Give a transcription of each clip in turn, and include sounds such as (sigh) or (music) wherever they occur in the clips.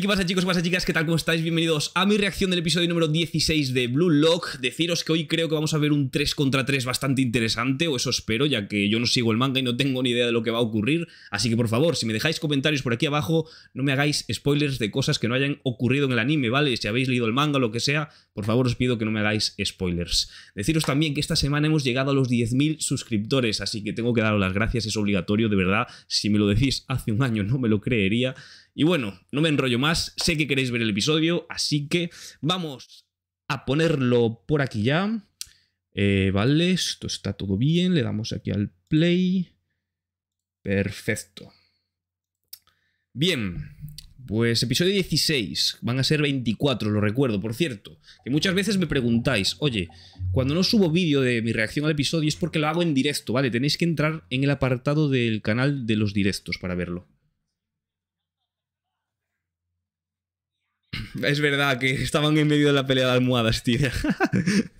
¿qué pasa chicos? ¿Qué pasa chicas? ¿Qué tal? ¿Cómo estáis? Bienvenidos a mi reacción del episodio número 16 de Blue Lock. Deciros que hoy creo que vamos a ver un 3 contra 3 bastante interesante, o eso espero, ya que yo no sigo el manga y no tengo ni idea de lo que va a ocurrir. Así que por favor, si me dejáis comentarios por aquí abajo, no me hagáis spoilers de cosas que no hayan ocurrido en el anime, ¿vale? Si habéis leído el manga o lo que sea, por favor os pido que no me hagáis spoilers. Deciros también que esta semana hemos llegado a los 10.000 suscriptores, así que tengo que daros las gracias, es obligatorio, de verdad. Si me lo decís hace un año no me lo creería. Y bueno, no me enrollo más, sé que queréis ver el episodio, así que vamos a ponerlo por aquí ya. Eh, vale, esto está todo bien, le damos aquí al play. Perfecto. Bien, pues episodio 16, van a ser 24, lo recuerdo, por cierto, que muchas veces me preguntáis, oye, cuando no subo vídeo de mi reacción al episodio es porque lo hago en directo, ¿vale? Tenéis que entrar en el apartado del canal de los directos para verlo. (laughs) Es verdad que estaban en medio de la pelea de almohadas, tío. (laughs)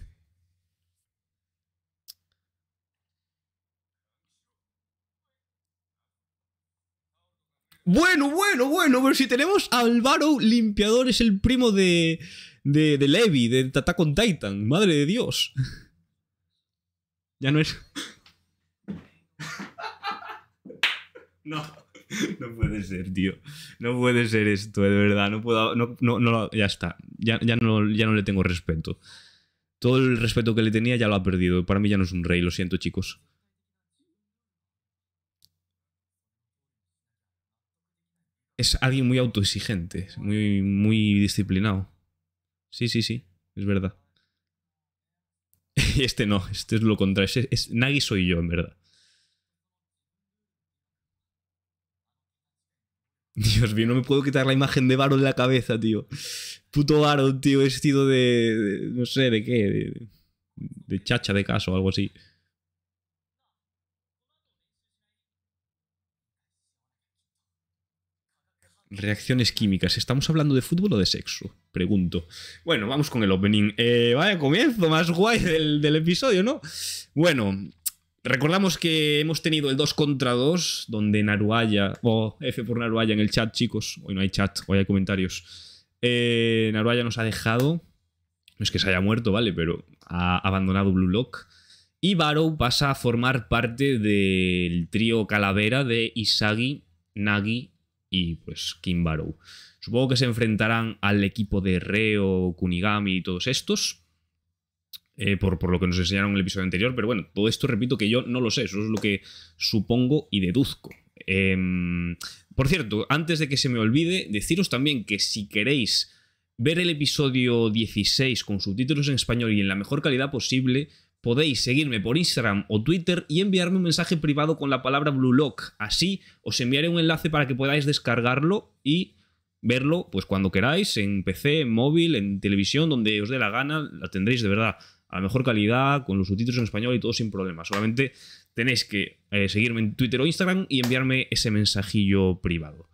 Bueno, bueno, bueno, pero si tenemos a Álvaro Limpiador, es el primo de, de, Levi, de Tata con Titan, madre de Dios. Ya no es... (laughs) No. (laughs) no puede ser, tío. No puede ser esto, de verdad. No puedo. No, no, ya está. Ya, no, ya no le tengo respeto. Todo el respeto que le tenía ya lo ha perdido. Para mí ya no es un rey, lo siento, chicos. Es alguien muy autoexigente, muy, muy disciplinado. Sí, sí, sí, es verdad. (laughs) Este no, este es lo contrario. es, Nagi soy yo, en verdad. Dios mío, no me puedo quitar la imagen de Baron en la cabeza, tío. Puto varón, tío, vestido de, de no sé, de qué, de, de chacha de caso o algo así. Reacciones químicas. ¿Estamos hablando de fútbol o de sexo? Pregunto. Bueno, vamos con el opening. Eh, vaya comienzo más guay del, del episodio, ¿no? Bueno, Recordamos que hemos tenido el 2 contra 2, donde Naruaya, o F por Naruaya en el chat, chicos. Hoy no hay chat, hoy hay comentarios. Eh, Naruaya nos ha dejado. No es que se haya muerto, ¿vale? Pero ha abandonado Blue Lock. Y Barrow pasa a formar parte del trío calavera de Isagi, Nagi y pues Kim Barrow. Supongo que se enfrentarán al equipo de Reo, Kunigami y todos estos. Eh, por, lo que nos enseñaron en el episodio anterior, pero bueno, todo esto repito que yo no lo sé, eso es lo que supongo y deduzco. Em, por cierto, antes de que se me olvide, deciros también que si queréis ver el episodio 16 con subtítulos en español y en la mejor calidad posible, podéis seguirme por Instagram o Twitter y enviarme un mensaje privado con la palabra Blue Lock. Así os enviaré un enlace para que podáis descargarlo y verlo pues cuando queráis en PC, en móvil, en televisión, donde os dé la gana, la tendréis de verdad a la mejor calidad, con los subtítulos en español y todo sin problemas. Solamente tenéis que eh, seguirme en Twitter o Instagram y enviarme ese mensajillo privado.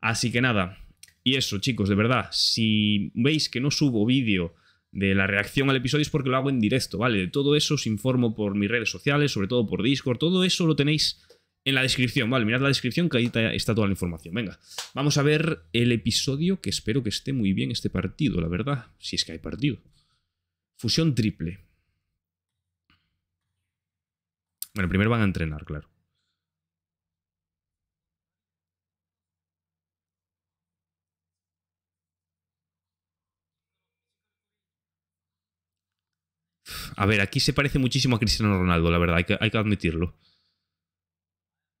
Así que nada, y eso chicos, de verdad, si veis que no subo vídeo de la reacción al episodio es porque lo hago en directo, ¿vale? De todo eso os informo por mis redes sociales, sobre todo por Discord, todo eso lo tenéis en la descripción, ¿vale? Mirad la descripción que ahí está toda la información. Venga, vamos a ver el episodio que espero que esté muy bien este partido, la verdad, si es que hay partido. Fusión triple. Bueno, primero van a entrenar, claro. A ver, aquí se parece muchísimo a Cristiano Ronaldo, la verdad, hay que, hay que admitirlo.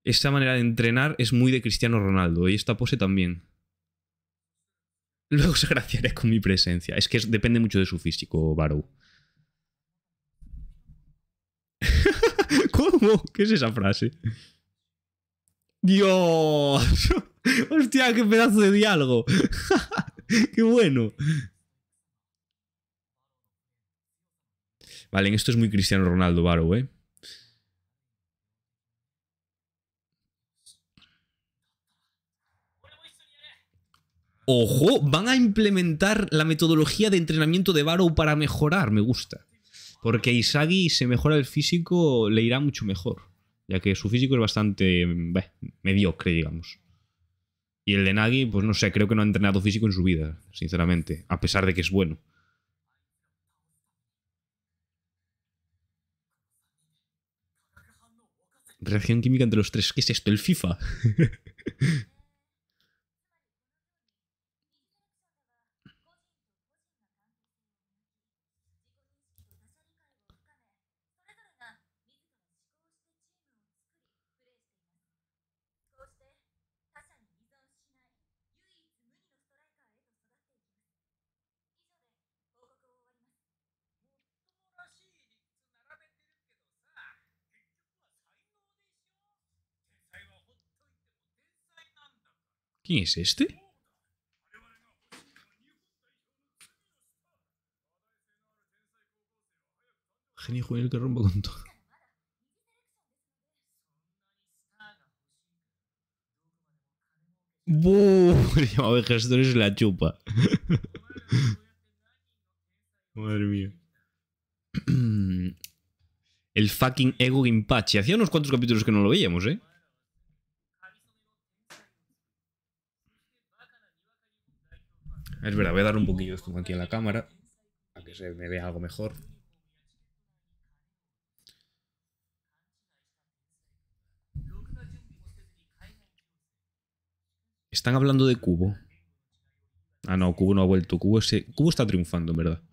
Esta manera de entrenar es muy de Cristiano Ronaldo y esta pose también. (laughs) Luego se graciaré con mi presencia. Es que depende mucho de su físico, Barou. (laughs) ¿Cómo? ¿Qué es esa frase? ¡Dios! (laughs) ¡Hostia, qué pedazo de diálogo! ¡Qué bueno! Vale, en esto es muy Cristiano Ronaldo, Baro, ¿eh? ojo, van a implementar la metodología de entrenamiento de Barrow para mejorar, me gusta. Porque Isagi, se mejora el físico, le irá mucho mejor. Ya que su físico es bastante mediocre, digamos. Y el de Nagi, pues no sé, creo que no ha entrenado físico en su vida, sinceramente. A pesar de que es bueno. Reacción química entre los tres. ¿Qué es esto? ¿El FIFA? (laughs) ¿Quién es este? Genio juvenil que rompo con todo. ¡Buh! Le llamaba gestores es la chupa. Madre mía. El fucking Ego Gimpachi. Hacía unos cuantos capítulos que no lo veíamos, ¿eh? Es verdad, voy a dar un poquillo de aquí en la cámara. Para que se me vea algo mejor. Están hablando de Cubo. Ah, no, Cubo no ha vuelto. Cubo, se... Cubo está triunfando, en verdad.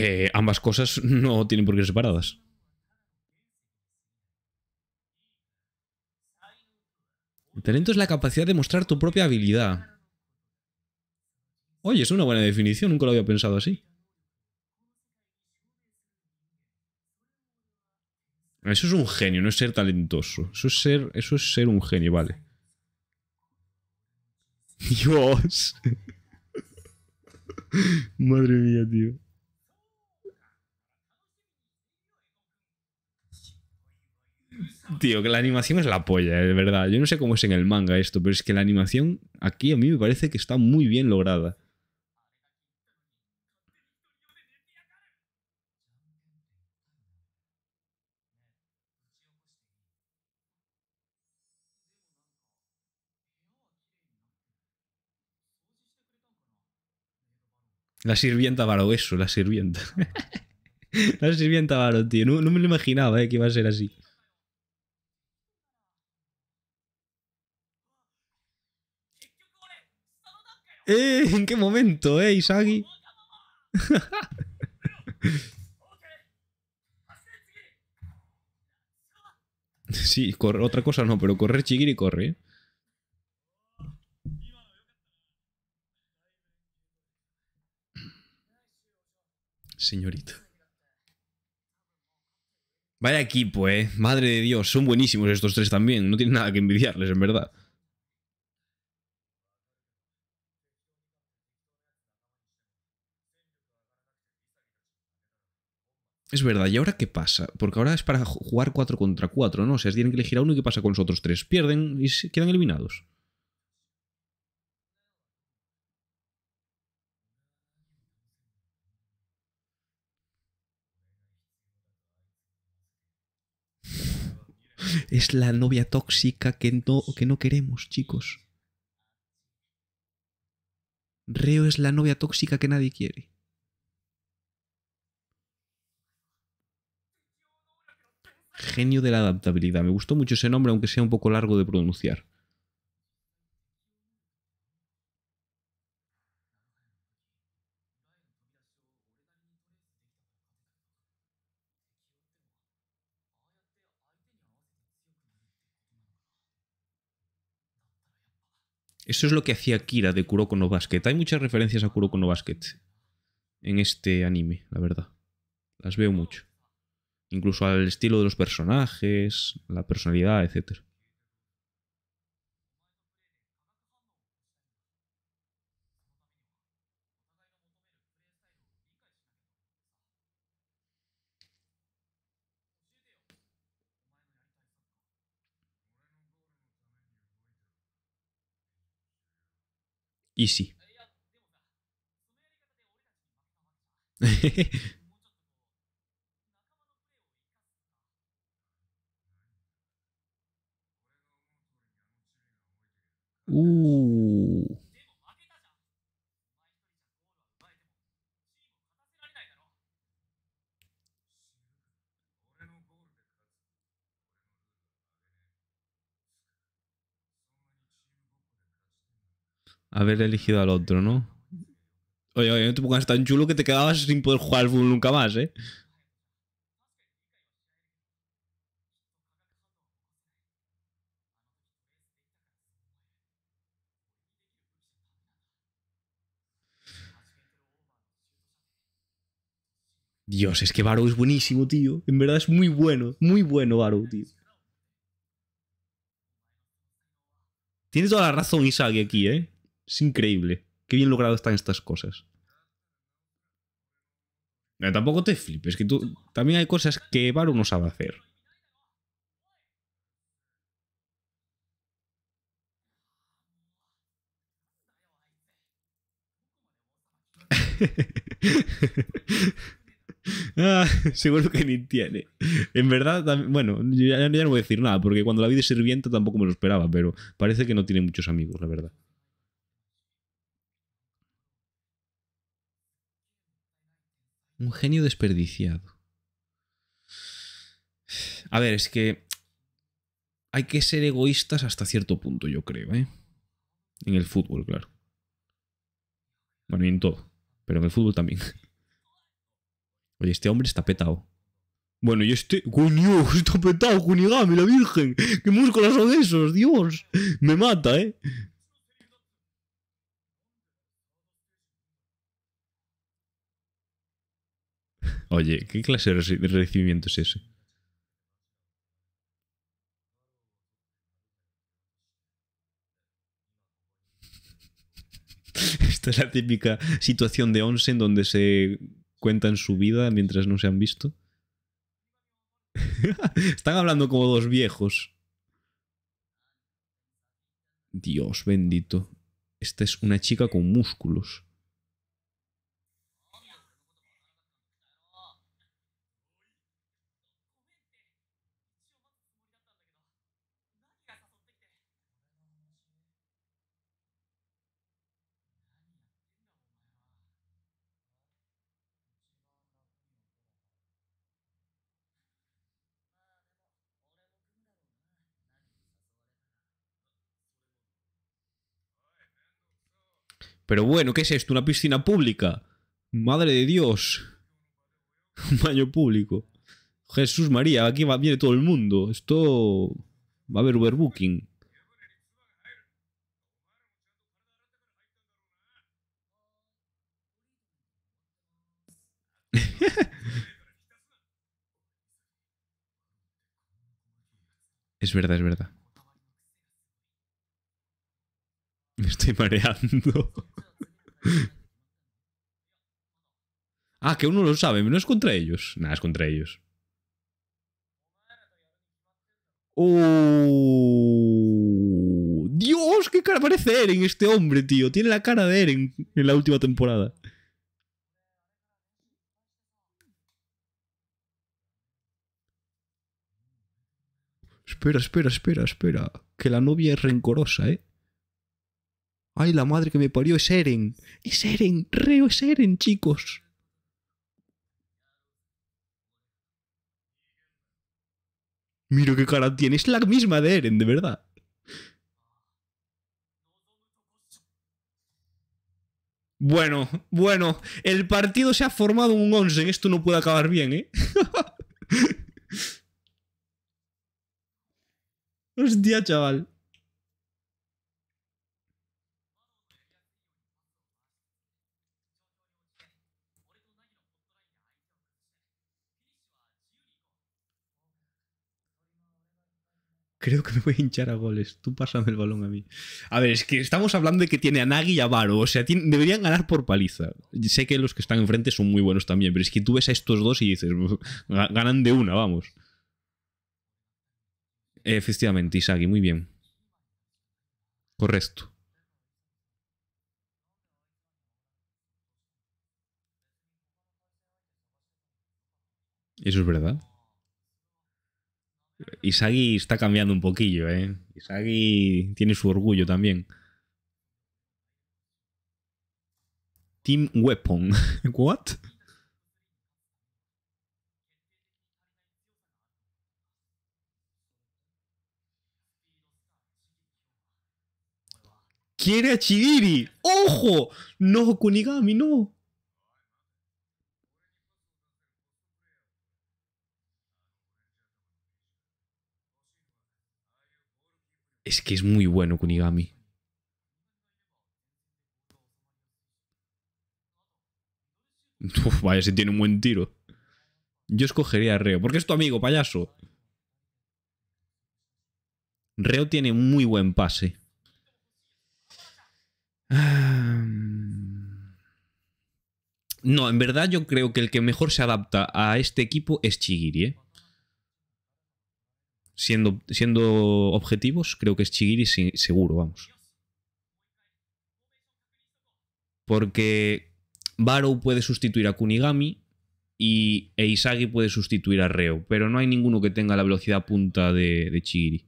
Eh, ambas cosas no tienen por qué ser separadas. talento es la capacidad de mostrar tu propia habilidad. Oye, es una buena definición, nunca lo había pensado así. Eso es un genio, no es ser talentoso. Eso es ser, eso es ser un genio, vale. (laughs) Dios. (laughs) Madre mía, tío. Tío, que la animación es la polla, eh, de verdad. Yo no sé cómo es en el manga esto, pero es que la animación aquí a mí me parece que está muy bien lograda. La sirvienta Varo, eso, la sirvienta. (laughs) la sirvienta Varo, tío. No, me lo imaginaba eh, que iba a ser así. ¡Eh! ¿En qué momento, eh, Isagi? (laughs) sí, otra cosa no, pero correr Chigiri corre. Señorita. Vaya equipo, eh. Madre de Dios, son buenísimos estos tres también. No tienen nada que envidiarles, en verdad. Es verdad, ¿y ahora qué pasa? Porque ahora es para jugar 4 contra 4, ¿no? O sea, tienen que elegir a uno y qué pasa con los otros tres. Pierden y se quedan eliminados. (laughs) es la novia tóxica que no, que no queremos, chicos. Reo es la novia tóxica que nadie quiere. genio de la adaptabilidad. Me gustó mucho ese nombre, aunque sea un poco largo de pronunciar. Eso es lo que hacía Kira de Kuroko no Basket. Hay muchas referencias a Kuroko no Basket en este anime, la verdad. Las veo mucho incluso al estilo de los personajes, la personalidad, etc. Y sí. (laughs) (laughs) Uh. Haber elegido al otro, ¿no? Oye, oye, no te pongas tan chulo que te quedabas sin poder jugar al fútbol nunca más, ¿eh? Dios, es que Baro es buenísimo, tío. En verdad es muy bueno, muy bueno Baro tío. Tienes toda la razón Isagi aquí, ¿eh? Es increíble. Qué bien logrado están estas cosas. tampoco te flipes, que tú... También hay cosas que Baru no sabe hacer. (laughs) Ah, (laughs) seguro que ni tiene. En verdad, bueno, ya, no voy a decir nada, porque cuando la vi de sirvienta tampoco me lo esperaba, pero parece que no tiene muchos amigos, la verdad. Un genio desperdiciado. (sighs) A ver, es que hay que ser egoístas hasta cierto punto, yo creo, ¿eh? En el fútbol, claro. Bueno, en todo, pero en el fútbol también. (laughs) Oye, este hombre está petado. Bueno, y este. ¡Coño! (laughs) Está petado, Kunigami, la virgen. ¡Qué músculos son esos! ¡Dios! Me mata, ¿eh? Oye, ¿qué clase de recibimiento es ese? (laughs) Esta es la típica situación de onsen donde se cuentan su vida mientras no se han visto. (laughs) Están hablando como dos viejos. Dios bendito. Esta es una chica con músculos. Pero bueno, ¿qué es esto? ¿Una piscina pública? Madre de Dios. (laughs) Un baño público. Jesús María, aquí va, viene todo el mundo. Esto va a haber overbooking. (laughs) es verdad, es verdad. (laughs) Me estoy mareando. ah, que uno lo sabe. No es contra ellos. Nada, es contra ellos. ¡Oh! ¡Dios! ¡Qué cara parece Eren este hombre, tío! Tiene la cara de Eren en la última temporada. Espera, espera, espera, espera. Que la novia es rencorosa, ¿eh? Ay, la madre que me parió es Eren. Es Eren, reo es Eren, chicos. Mira qué cara tiene. Es la misma de Eren, de verdad. Bueno, bueno, el partido se ha formado un 11, esto no puede acabar bien, ¿eh? (laughs) Hostia, chaval. Creo que me voy a hinchar a goles. Tú pásame el balón a mí. A ver, es que estamos hablando de que tiene a Nagui y a Varo. O sea, deberían ganar por paliza. Sé que los que están enfrente son muy buenos también, pero es que tú ves a estos dos y dices, ganan de una, vamos. Efectivamente, Isagi, muy bien. Correcto. Eso es verdad. Isagi está cambiando un poquillo, ¿eh? Isagi tiene su orgullo también. Team Weapon. (laughs) What? quiere a Chiriri. ¡Ojo! No, Kunigami, no. Es que es muy bueno Kunigami. vaya, si tiene un buen tiro. Yo escogería a Reo, porque es tu amigo, payaso. Reo tiene muy buen pase. Ah, mm. No, en verdad yo creo que el que mejor se adapta a este equipo es Chigiri, ¿eh? siendo, objetivos, creo que es Chigiri seguro, vamos. Porque Barrow puede sustituir a Kunigami y Eisagi puede sustituir a Reo, pero no hay ninguno que tenga la velocidad punta de, de Chigiri.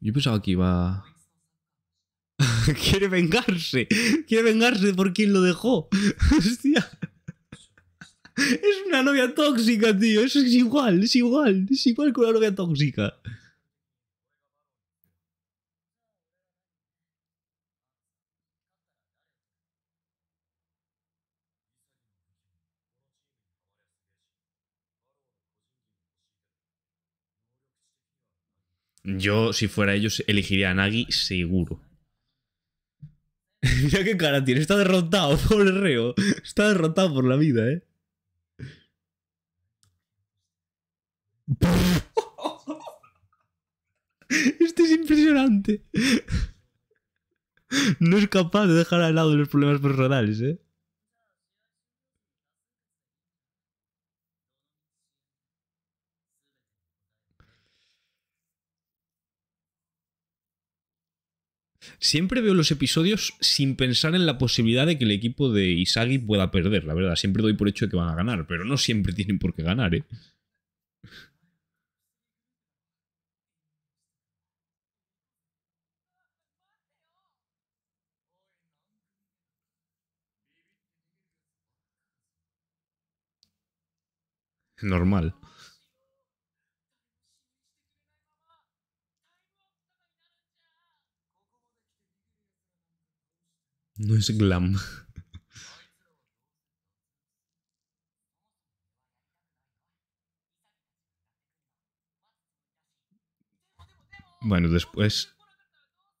Yo pensaba que iba. (laughs) Quiere vengarse. Quiere vengarse por quien lo dejó. (laughs) Hostia. Es una novia tóxica, tío. es igual, es igual. Es igual que una novia tóxica. Yo, si fuera ellos, elegiría a Nagi seguro. (laughs) Mira qué cara tiene. Está derrotado, (laughs) pobre reo. Está derrotado por la vida, ¿eh? (laughs) Esto es impresionante. No es capaz de dejar al lado los problemas personales, ¿eh? Siempre veo los episodios sin pensar en la posibilidad de que el equipo de Isagi pueda perder, la verdad. Siempre doy por hecho que van a ganar, pero no siempre tienen por qué ganar, ¿eh? Normal. No es glam. Bueno, después...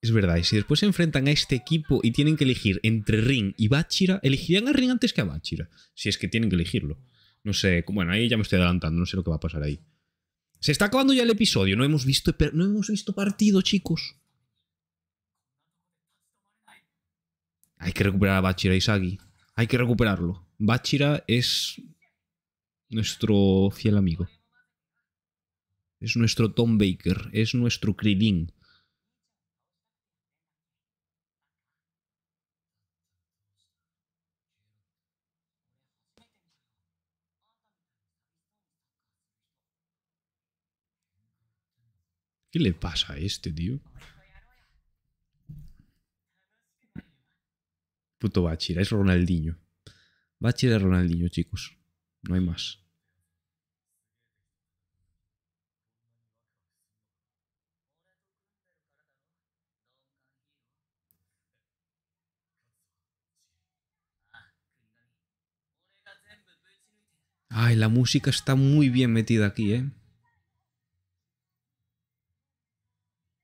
Es verdad, y si después se enfrentan a este equipo y tienen que elegir entre Ring y Bachira, elegirían a Ring antes que a Bachira, si es que tienen que elegirlo. No sé, bueno, ahí ya me estoy adelantando, no sé lo que va a pasar ahí. Se está acabando ya el episodio, no hemos visto, no hemos visto partido, chicos. Hay que recuperar a Bachira Isagi. Hay que recuperarlo. Bachira es nuestro fiel amigo. Es nuestro Tom Baker. Es nuestro Krillin. ¿Qué le pasa a este tío? Puto Bachira, es Ronaldinho. Bachira es Ronaldinho, chicos. No hay más. Ay, la música está muy bien metida aquí, ¿eh?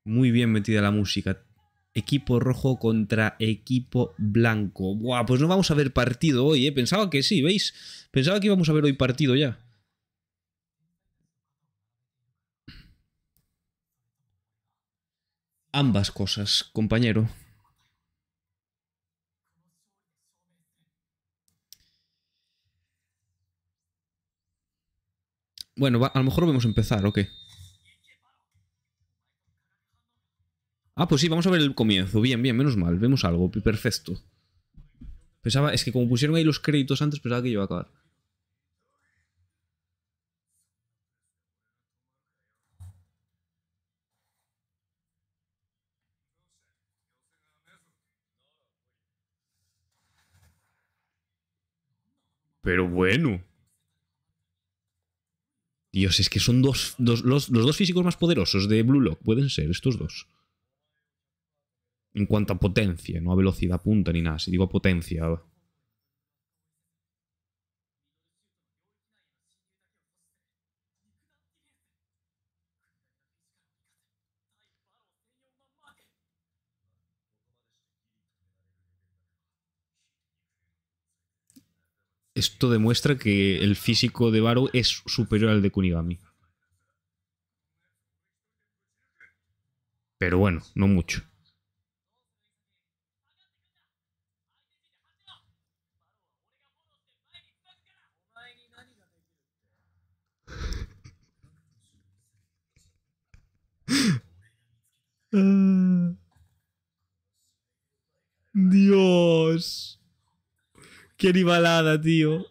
Muy bien metida la música equipo rojo contra equipo blanco. Buah, pues no vamos a ver partido hoy, ¿eh? Pensaba que sí, ¿veis? Pensaba que íbamos a ver hoy partido ya. Ambas cosas, compañero. Bueno, a lo mejor vemos a empezar, ¿ok? Ah, pues sí, vamos a ver el comienzo. Bien, bien, menos mal. Vemos algo. Perfecto. Pensaba, es que como pusieron ahí los créditos antes, pensaba que iba a acabar. Pero bueno. Dios, es que son dos, los, los dos físicos más poderosos de Blue Lock. Pueden ser estos dos. En cuanto a potencia, no a velocidad punta ni nada. Si digo potencia... Esto demuestra que el físico de Baro es superior al de Kunigami. Pero bueno, no mucho. Dios. Qué animalada, tío.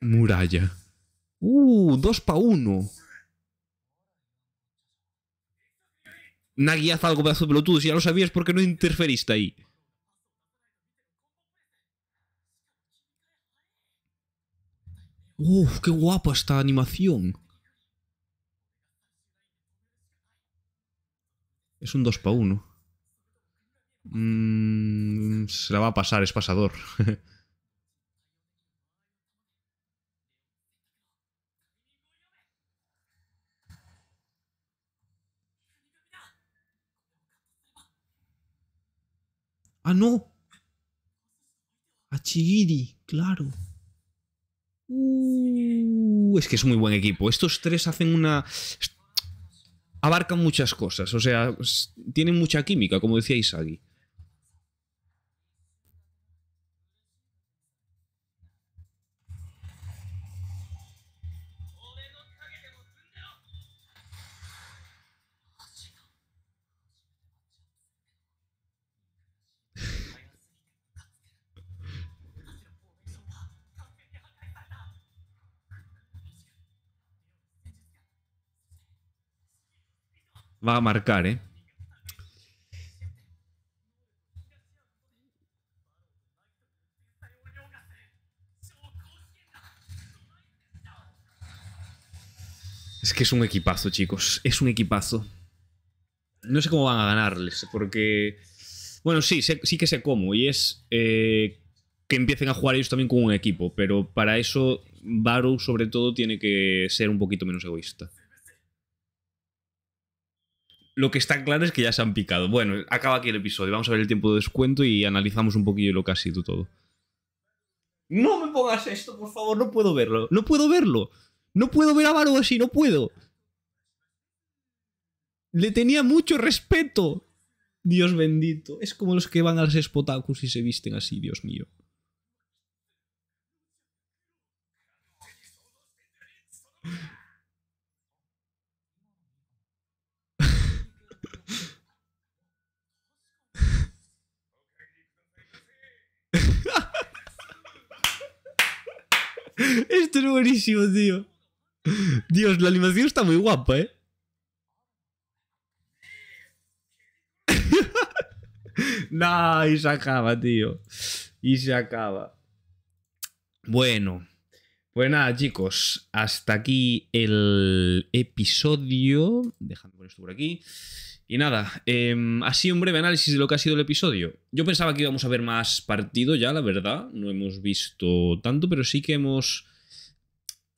Muralla. Uh, dos pa' uno. Nagui, haz algo, pedazo pelotudo. Si ya lo sabías, porque no interferiste ahí? ¡Uf, qué guapa esta animación! Es un 2x1. Mm, se la va a pasar, es pasador. (laughs) ¡Ah, no! A Chigiri, claro. Uh, es que es muy buen equipo. Estos tres hacen una. abarcan muchas cosas. O sea, tienen mucha química, como decía Isagi. va a marcar, ¿eh? Es que es un equipazo, chicos. Es un equipazo. No sé cómo van a ganarles, porque... Bueno, sí, sí que sé cómo. Y es eh, que empiecen a jugar ellos también con un equipo. Pero para eso, Baru, sobre todo, tiene que ser un poquito menos egoísta. Lo que está claro es que ya se han picado. Bueno, acaba aquí el episodio. Vamos a ver el tiempo de descuento y analizamos un poquillo lo que ha sido todo. No me pongas esto, por favor. No puedo verlo. No puedo verlo. No puedo ver a Varo así. No puedo. Le tenía mucho respeto. Dios bendito. Es como los que van a los y se visten así, Dios mío. buenísimo, tío. Dios, la animación está muy guapa, ¿eh? (laughs) no, y se acaba, tío. Y se acaba. Bueno. Pues nada, chicos, hasta aquí el episodio. dejando poner esto por aquí. Y nada, eh, em, así un breve análisis de lo que ha sido el episodio. Yo pensaba que íbamos a ver más partido ya, la verdad. No hemos visto tanto, pero sí que hemos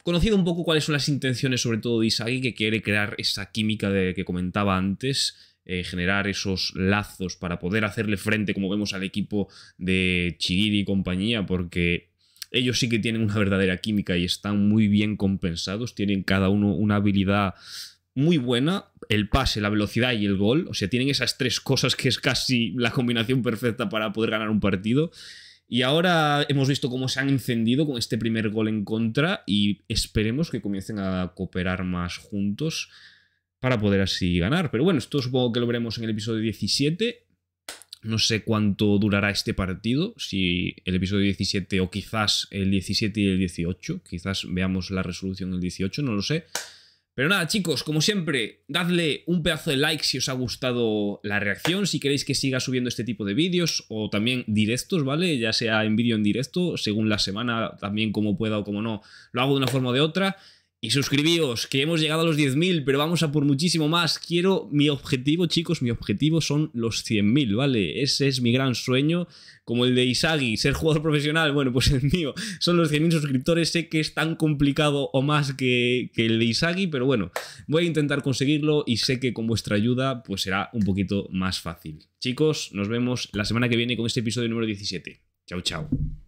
conocido un poco cuáles son las intenciones, sobre todo de Isagi, que quiere crear esa química de, que comentaba antes, eh, generar esos lazos para poder hacerle frente, como vemos, al equipo de Chigiri y compañía, porque ellos sí que tienen una verdadera química y están muy bien compensados, tienen cada uno una habilidad muy buena, el pase, la velocidad y el gol, o sea, tienen esas tres cosas que es casi la combinación perfecta para poder ganar un partido. Y ahora hemos visto cómo se han encendido con este primer gol en contra y esperemos que comiencen a cooperar más juntos para poder así ganar. Pero bueno, esto supongo que lo veremos en el episodio 17. No sé cuánto durará este partido, si el episodio 17 o quizás el 17 y el 18, quizás veamos la resolución el 18, no lo sé. Pero nada, chicos, como siempre, dadle un pedazo de like si os ha gustado la reacción, si queréis que siga subiendo este tipo de vídeos o también directos, ¿vale? Ya sea en vídeo en directo, según la semana, también como pueda o como no, lo hago de una forma o de otra y suscribíos, que hemos llegado a los 10.000, pero vamos a por muchísimo más. Quiero, mi objetivo, chicos, mi objetivo son los 100.000, ¿vale? Ese es mi gran sueño, como el de Isagi, ser jugador profesional, bueno, pues el mío, son los 100.000 suscriptores, sé que es tan complicado o más que, que, el de Isagi, pero bueno, voy a intentar conseguirlo y sé que con vuestra ayuda, pues será un poquito más fácil. Chicos, nos vemos la semana que viene con este episodio número 17. Chao, chao.